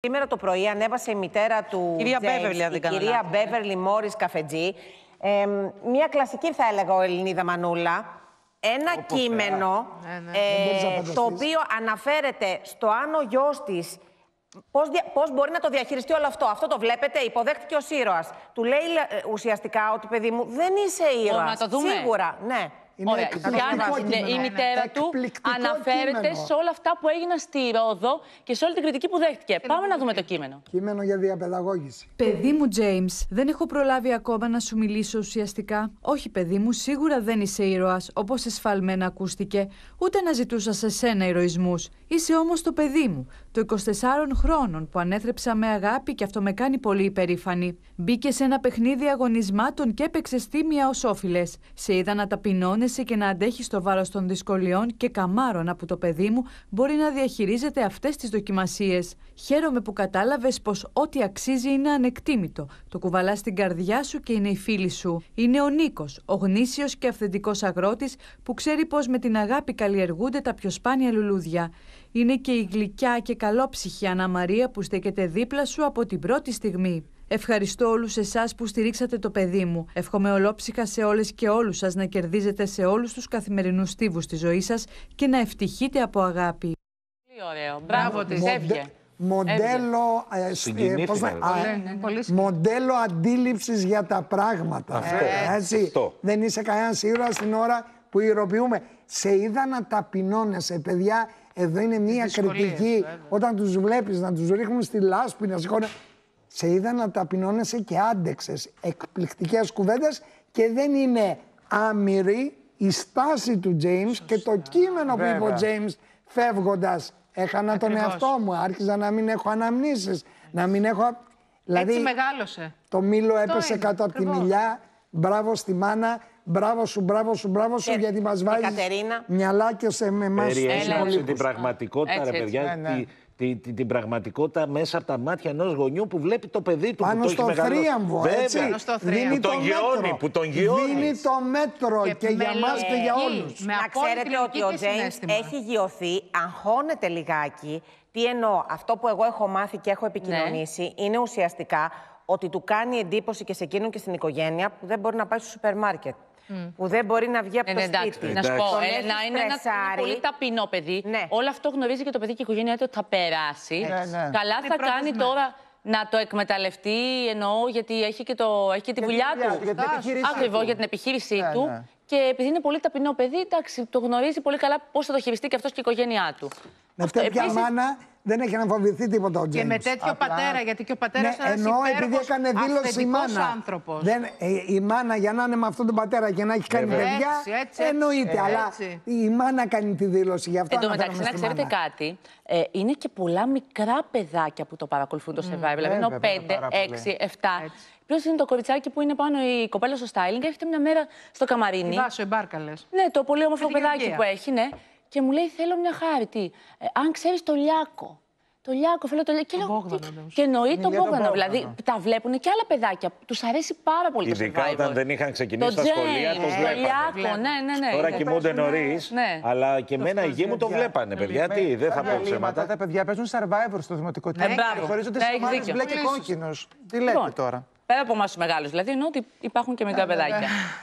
Σήμερα το πρωί ανέβασε η μητέρα του κυρία η κυρία Μπέβερλι Μόρις Καφετζή, ε, μια κλασική θα έλεγα ο Ελληνίδα Μανούλα, ένα κείμενο ναι, ναι. Ε, το οποίο αναφέρεται στο αν ο γιος της Πώς, πώς μπορεί να το διαχειριστεί όλο αυτό. Αυτό το βλέπετε, υποδέχτηκε ο ήρωας Του λέει ε, ουσιαστικά ότι παιδί μου δεν είσαι ήρωας, Σίγουρα, ναι. Είναι Ωραία. η μητέρα του αναφέρεται σε όλα αυτά που έγιναν στη Ρόδο και σε όλη την κριτική που δέχτηκε. Πάμε να δούμε το κείμενο. Κείμενο για διαπαιδαγώγηση. Παιδί μου, Τζέιμ, δεν έχω προλάβει ακόμα να σου μιλήσω ουσιαστικά. Όχι, παιδί μου, σίγουρα δεν είσαι ήρωας, όπως εσφαλμένα ακούστηκε, ούτε να ζητούσα σε σένα ηρωισμούς. Είσαι όμως το παιδί μου, το 24 χρόνων που ανέθρεψα με αγάπη και αυτό με κάνει πολύ υπερήφανη. Μπήκε σε ένα παιχνίδι αγωνισμάτων και έπαιξε τίμια ως όφιλες. Σε είδα να ταπεινώνε και να αντέχει το βάρος των δυσκολιών και καμάρων από το παιδί μου μπορεί να διαχειρίζεται αυτές τις δοκιμασίες. Χαίρομαι που κατάλαβες πως ό,τι αξίζει είναι ανεκτήμητο. Το κουβαλάς στην καρδιά σου και είναι η φίλη σου. Είναι ο Νίκος, ο γνήσιος και αυθεντικός αγρότης που ξέρει πως με την αγάπη καλλιεργούνται τα πιο σπάνια λουλούδια. Είναι και η γλυκιά και καλόψυχη Αναμαρία που στέκεται δίπλα σου από την πρώτη στιγμή. Ευχαριστώ όλους εσάς που στηρίξατε το παιδί μου. Εύχομαι ολόψυχα σε όλες και όλους σας να κερδίζετε σε όλους τους καθημερινούς στίβους της ζωής σας και να ευτυχείτε από αγάπη. Ωραίο. Μπράβο της, έβγε. Μοντέλο, ε, ε ναι, ναι, ναι, μοντέλο αντίληψης για τα πράγματα. Αυτό. Ε, έτσι. Δεν είσαι κανένας σίγουρα στην ώρα που ηρωποιούμε. Σε είδα να ταπεινώνεσαι, παιδιά. Εδώ είναι μία κριτική. Όταν τους βλέπεις να τους ρίχνουν στη λάσπη, να σηκώνουν σε είδα να ταπεινώνεσαι και άντεξες εκπληκτικές κουβέντες και δεν είναι άμυρη η στάση του James και το κείμενο που είπε ο James φεύγοντας. Έχανα τον εαυτό μου, άρχιζα να μην έχω αναμνήσεις, να μην έχω... Δηλαδή, μεγάλωσε. Το μήλο έπεσε κάτω από τη μιλιά, μπράβο στη μάνα, Μπράβο σου, μπράβο σου, μπράβο σου, και ε, γιατί μας ε, βάζεις μυαλάκια σε με εμά. Περιέγραψε την πραγματικότητα, έτσι, ρε παιδιά. ναι, ναι. Τη, τη, την πραγματικότητα μέσα από τα μάτια ενός γονιού που βλέπει το παιδί του. Πάνω που στο θρίαμβο, έτσι. Πάνω στο θρίαμβο. δίνει τον γεώνει, που τον γεώνει. Δίνει το μέτρο και, και για εμά και για όλου. Να ξέρετε ότι ο Τζέιμ έχει γιωθεί, αγχώνεται λιγάκι. Τι εννοώ, αυτό που εγώ έχω μάθει και έχω επικοινωνήσει ναι. είναι ουσιαστικά ότι του κάνει εντύπωση και σε εκείνον και στην οικογένεια που δεν μπορεί να πάει στο σούπερ μάρκετ. Που δεν μπορεί να βγει από το ε, ναι, εντάξει, σπίτι. Να σου πω, ε, να είναι ένα πολύ ταπεινό παιδί. Ναι. Όλο αυτό γνωρίζει και το παιδί και η οικογένειά του ότι θα περάσει. Ναι, ναι. Καλά θα κάνει τώρα να το εκμεταλλευτεί, εννοώ, γιατί έχει και, το, έχει και τη δουλειά του. Ακριβώ, για την επιχείρησή του. Και επειδή είναι πολύ ταπεινό παιδί, εντάξει, το γνωρίζει πολύ καλά πώς θα το χειριστεί και αυτός και η οικογένειά του. Αυτή πια μάνα δεν έχει να φοβηθεί τίποτα ο Τζέιμ. Και με τέτοιο Απλά... πατέρα, γιατί και ο πατέρας ναι, είναι ενώ επειδή έκανε δήλωση η μάνα. Άνθρωπος. Δεν, η μάνα για να είναι με αυτόν τον πατέρα και να έχει κάνει παιδιά, έτσι, έτσι, εννοείται. Έτσι. Αλλά η μάνα κάνει τη δήλωση γι' αυτό. Εν τω μεταξύ, να ξέρετε μάνα. κάτι, ε, είναι και πολλά μικρά παιδάκια που το παρακολουθούν το Σεβάι. Δηλαδή, ενώ 5, 6, 7. Ποιος είναι το κοριτσάκι που είναι πάνω η κοπέλα στο styling. Έχετε μια μέρα στο καμαρίνι. Βάσο, εμπάρκαλε. Ναι, το πολύ όμορφο παιδάκι που έχει, ναι και μου λέει: Θέλω μια χάρη. Τι, ε, αν ξέρεις το Λιάκο. Το Λιάκο, θέλω το Λιάκο. και, και εννοεί τον Μπόγδανα. Δηλαδή ναι. τα βλέπουν και άλλα παιδάκια. Τους αρέσει πάρα πολύ Ειδικά το Ειδικά όταν δεν είχαν ξεκινήσει τα σχολεία, το βλέπανε. Λιάκο, ναι, ναι, ναι. Τώρα κοιμούνται νωρί, ναι. αλλά και εμένα η γη μου το βλέπανε, παιδιά. Τι, δεν θα πω ψέματα. Τα παιδιά παίζουν Survivor στο δημοτικό ναι, και Χωρίζονται σε μπλε και κόκκινος. Τι λέτε λοιπόν, τώρα. Πέρα από εμάς τους μεγάλους, δηλαδή, εννοώ ότι υπάρχουν και μικρά παιδάκια.